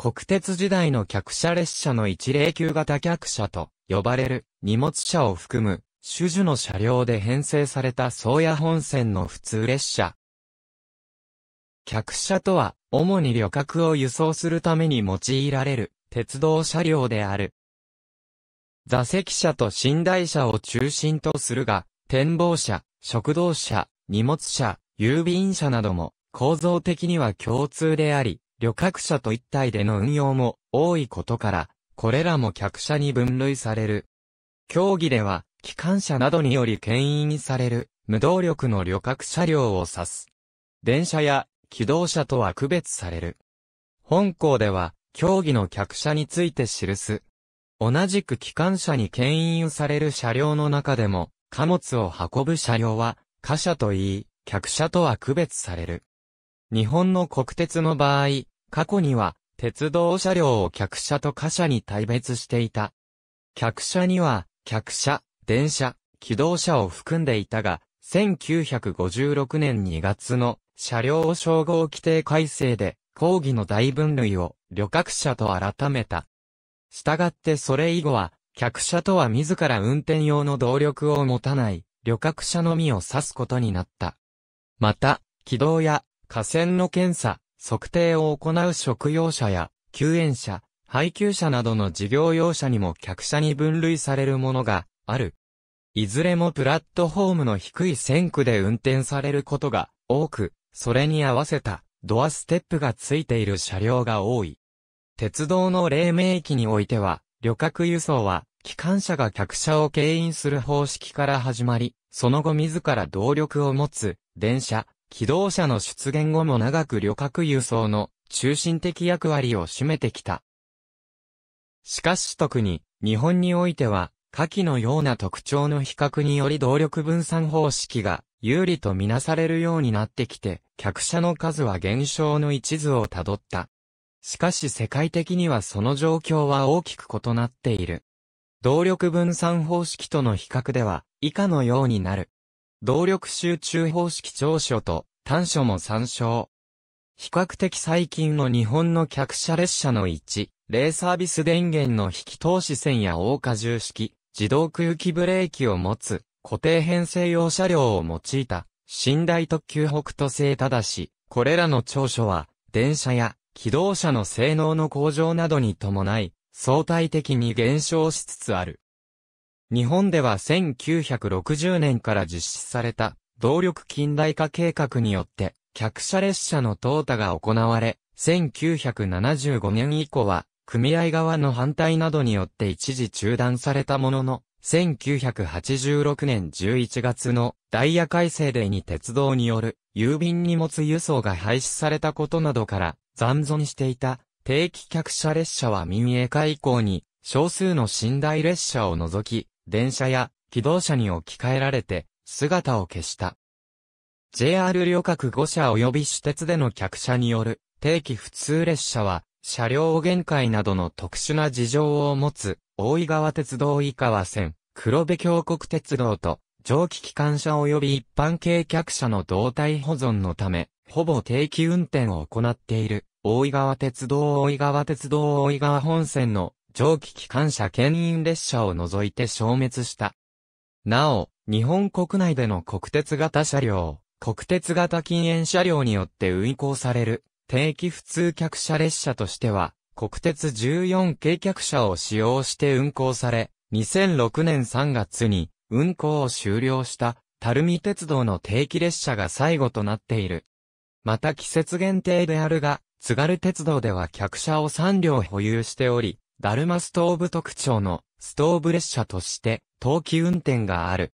国鉄時代の客車列車の一例級型客車と呼ばれる荷物車を含む種々の車両で編成された宗谷本線の普通列車。客車とは、主に旅客を輸送するために用いられる鉄道車両である。座席車と寝台車を中心とするが、展望車、食堂車、荷物車、郵便車なども構造的には共通であり、旅客車と一体での運用も多いことから、これらも客車に分類される。競技では、機関車などにより牽引される、無動力の旅客車両を指す。電車や機動車とは区別される。本校では、競技の客車について記す。同じく機関車に牽引される車両の中でも、貨物を運ぶ車両は、貨車といい、客車とは区別される。日本の国鉄の場合、過去には、鉄道車両を客車と貨車に対別していた。客車には、客車、電車、機動車を含んでいたが、1956年2月の車両称号規定改正で、講義の大分類を旅客車と改めた。したがってそれ以後は、客車とは自ら運転用の動力を持たない旅客車のみを指すことになった。また、軌道や河川の検査、測定を行う食用者や、救援者、配給者などの事業用車にも客車に分類されるものがある。いずれもプラットフォームの低い線区で運転されることが多く、それに合わせたドアステップがついている車両が多い。鉄道の黎明期においては、旅客輸送は、機関車が客車を牽引する方式から始まり、その後自ら動力を持つ、電車、機動車の出現後も長く旅客輸送の中心的役割を占めてきた。しかし特に日本においては下記のような特徴の比較により動力分散方式が有利とみなされるようになってきて客車の数は減少の一途をたどった。しかし世界的にはその状況は大きく異なっている。動力分散方式との比較では以下のようになる。動力集中方式長所と短所も参照。比較的最近の日本の客車列車のレーサービス電源の引き通し線や大荷重式、自動空気ブレーキを持つ、固定編成用車両を用いた、寝台特急北斗製ただし、これらの長所は、電車や機動車の性能の向上などに伴い、相対的に減少しつつある。日本では1960年から実施された動力近代化計画によって客車列車の淘汰が行われ、1975年以降は組合側の反対などによって一時中断されたものの、1986年11月のダイヤ改正でに鉄道による郵便荷物輸送が廃止されたことなどから残存していた定期客車列車は民営化以降に少数の寝台列車を除き電車や機動車に置き換えられて、姿を消した。JR 旅客5社及び私鉄での客車による定期普通列車は、車両限界などの特殊な事情を持つ、大井川鉄道井川線、黒部峡谷鉄道と、蒸気機関車及び一般系客車の動態保存のため、ほぼ定期運転を行っている、大井川鉄道大井川鉄道大井川本線の蒸気機関車牽引列車を除いて消滅した。なお、日本国内での国鉄型車両、国鉄型禁煙車両によって運行される、定期普通客車列車としては、国鉄14系客車を使用して運行され、2006年3月に運行を終了した垂水鉄道の定期列車が最後となっている。また季節限定であるが、津軽鉄道では客車を3両保有しており、ダルマストーブ特徴のストーブ列車として冬季運転がある。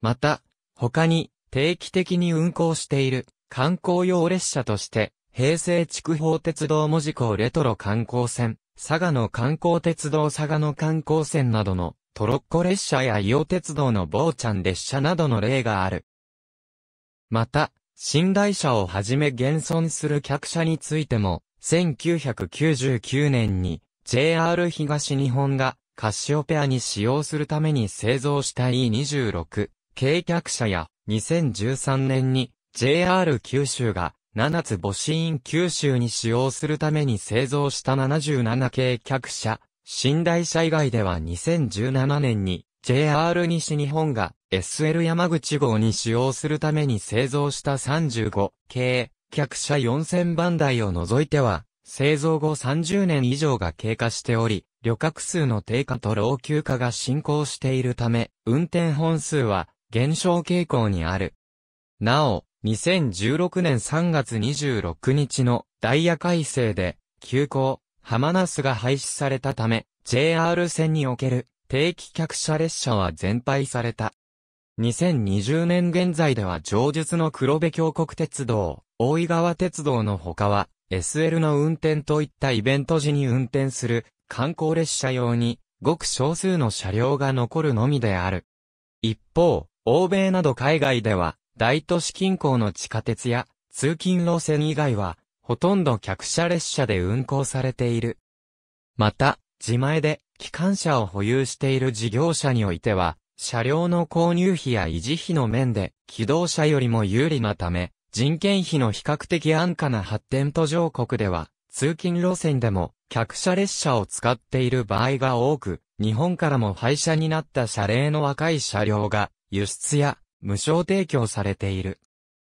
また、他に定期的に運行している観光用列車として、平成筑豊鉄道門司港レトロ観光船、佐賀の観光鉄道佐賀の観光船などのトロッコ列車や伊予鉄道の坊ちゃん列車などの例がある。また、寝台車をはじめ現存する客車についても、1999年に JR 東日本がカシオペアに使用するために製造した E26 軽客車や2013年に JR 九州が7つ母子院九州に使用するために製造した77系客車、寝台車以外では2017年に JR 西日本が SL 山口号に使用するために製造した35系客車4000番台を除いては製造後30年以上が経過しており、旅客数の低下と老朽化が進行しているため、運転本数は減少傾向にある。なお、2016年3月26日のダイヤ改正で、急行、浜ナスが廃止されたため、JR 線における定期客車列車は全廃された。2020年現在では上述の黒部峡谷鉄道、大井川鉄道の他は、SL の運転といったイベント時に運転する観光列車用にごく少数の車両が残るのみである。一方、欧米など海外では大都市近郊の地下鉄や通勤路線以外はほとんど客車列車で運行されている。また、自前で機関車を保有している事業者においては、車両の購入費や維持費の面で、機動車よりも有利なため、人件費の比較的安価な発展途上国では、通勤路線でも客車列車を使っている場合が多く、日本からも廃車になった車齢の若い車両が輸出や無償提供されている。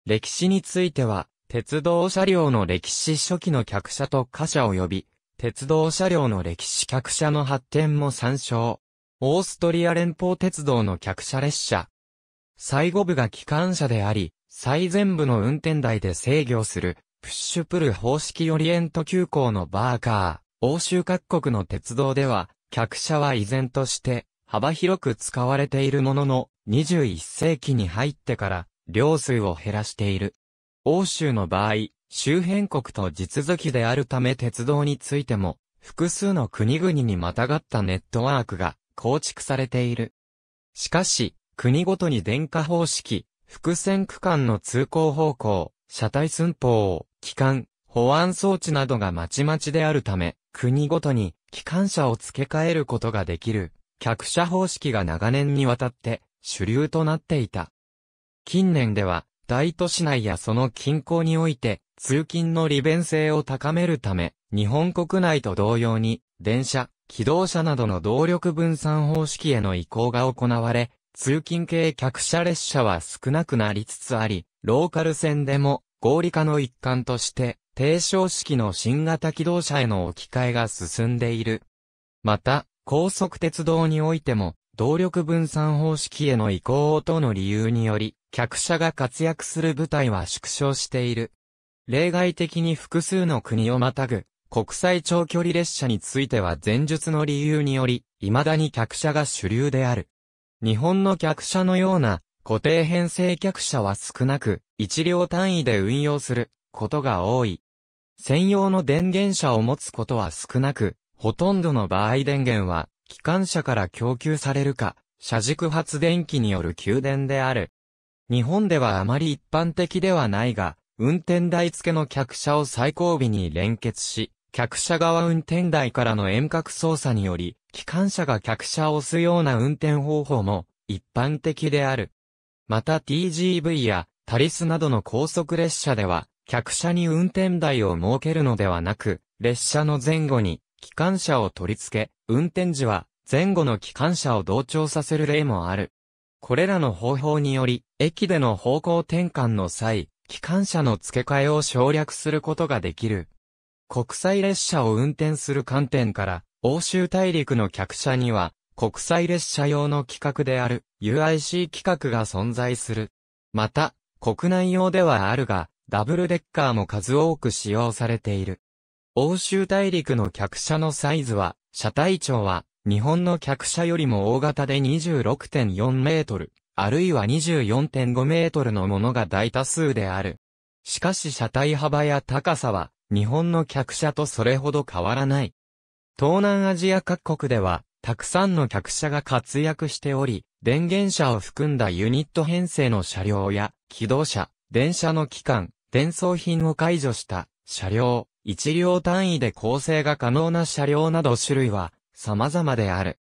歴史については、鉄道車両の歴史初期の客車と貨車及び、鉄道車両の歴史客車の発展も参照。オーストリア連邦鉄道の客車列車、最後部が機関車であり、最前部の運転台で制御する、プッシュプル方式オリエント急行のバーカー。欧州各国の鉄道では、客車は依然として、幅広く使われているものの、21世紀に入ってから、量数を減らしている。欧州の場合、周辺国と地続きであるため鉄道についても、複数の国々にまたがったネットワークが構築されている。しかし、国ごとに電化方式、伏線区間の通行方向、車体寸法、機関、保安装置などがまちまちであるため、国ごとに機関車を付け替えることができる、客車方式が長年にわたって主流となっていた。近年では、大都市内やその近郊において、通勤の利便性を高めるため、日本国内と同様に、電車、機動車などの動力分散方式への移行が行われ、通勤系客車列車は少なくなりつつあり、ローカル線でも合理化の一環として、低床式の新型機動車への置き換えが進んでいる。また、高速鉄道においても、動力分散方式への移行等の理由により、客車が活躍する部隊は縮小している。例外的に複数の国をまたぐ、国際長距離列車については前述の理由により、未だに客車が主流である。日本の客車のような固定編成客車は少なく、一両単位で運用することが多い。専用の電源車を持つことは少なく、ほとんどの場合電源は、機関車から供給されるか、車軸発電機による給電である。日本ではあまり一般的ではないが、運転台付けの客車を最後尾に連結し、客車側運転台からの遠隔操作により、機関車が客車を押すような運転方法も一般的である。また TGV やタリスなどの高速列車では、客車に運転台を設けるのではなく、列車の前後に機関車を取り付け、運転時は前後の機関車を同調させる例もある。これらの方法により、駅での方向転換の際、機関車の付け替えを省略することができる。国際列車を運転する観点から、欧州大陸の客車には、国際列車用の規格である UIC 規格が存在する。また、国内用ではあるが、ダブルデッカーも数多く使用されている。欧州大陸の客車のサイズは、車体長は、日本の客車よりも大型で26.4メートル、あるいは24.5メートルのものが大多数である。しかし車体幅や高さは、日本の客車とそれほど変わらない。東南アジア各国では、たくさんの客車が活躍しており、電源車を含んだユニット編成の車両や、機動車、電車の機関、伝送品を解除した車両、一両単位で構成が可能な車両など種類は様々である。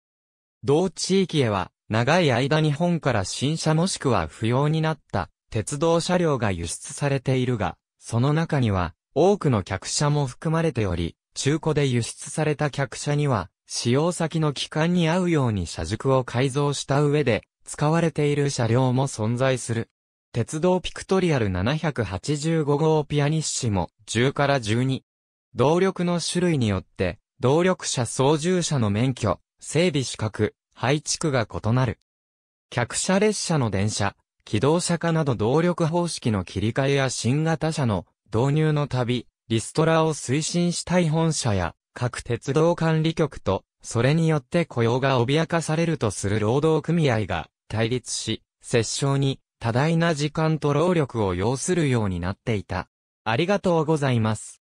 同地域へは、長い間日本から新車もしくは不要になった鉄道車両が輸出されているが、その中には、多くの客車も含まれており、中古で輸出された客車には、使用先の機関に合うように車軸を改造した上で、使われている車両も存在する。鉄道ピクトリアル785号ピアニッシも10から12。動力の種類によって、動力車操縦者の免許、整備資格、配置区が異なる。客車列車の電車、機動車化など動力方式の切り替えや新型車の導入の旅、リストラを推進したい本社や、各鉄道管理局と、それによって雇用が脅かされるとする労働組合が対立し、折衝に多大な時間と労力を要するようになっていた。ありがとうございます。